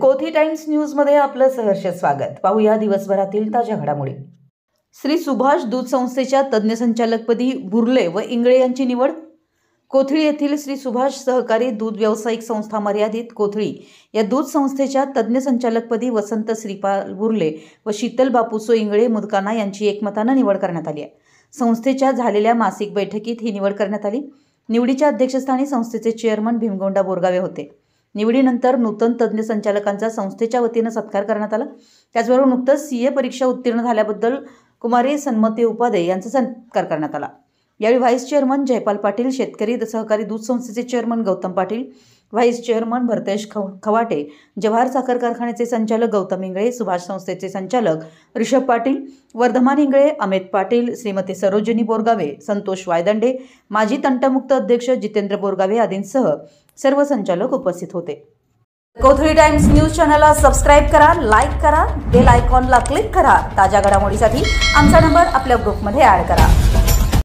कोथी times न्यूजमध्ये आपलं सहर्ष स्वागत पाहूया दिवसभरातील ताज्या घडामोडी श्री सुभाष दूध संस्थेच्या तज्ज्ञ संचालकपदी बुर्ले व इंगळे यांची निवड कोथळी येथील श्री सुभाष सहकारी दूध व्यावसायिक संस्था मर्यादित कोथळी या दूध संस्थेच्या तज्ज्ञ संचालकपदी वसंत श्रीपाल बुर्ले व शीतल बापूसो इंगळे मुदकाना यांची एकमतानं निवड करण्यात आली आहे संस्थेच्या झालेल्या मासिक बैठकीत ही निवड करण्यात आली निवडीच्या अध्यक्षस्थानी संस्थेचे चेअरमन भीमगोंडा बोरगावे होते निवडीनंतर नूतन तज्ज्ञ संचालकांचा संस्थेच्या वतीनं सत्कार करण्यात आला त्याचबरोबर नुकतंच सी ए परीक्षा उत्तीर्ण झाल्याबद्दल कुमारी सन्मती उपाध्ये यांचा सत्कार करण्यात आला यावेळी व्हाईस चेअरमन जयपाल पाटील शेतकरी सहकारी दूध संस्थेचे chairman Gautam Patil vice chairman Bhartesh Khavate Jawahar साखर कारखान्याचे संचालक गौतम इंगळे सुभाष संस्थेचे संचालक ऋषभ पाटील वर्धमान इंगळे अमित पाटील श्रीमती सरोजिनी बोरगावे संतोष वायदंडे माजी तंटमुक्त अध्यक्ष जितेंद्र बोरगावे आदींसह सर्व संचालक उपस्थित होते कोथळी टाइम्स न्यूज चॅनलला सबस्क्राईब करा लाईक करा बेल आयकॉनला क्लिक करा ताज्या घडामोडीसाठी आमचा नंबर आपल्या ग्रुपमध्ये ऍड करा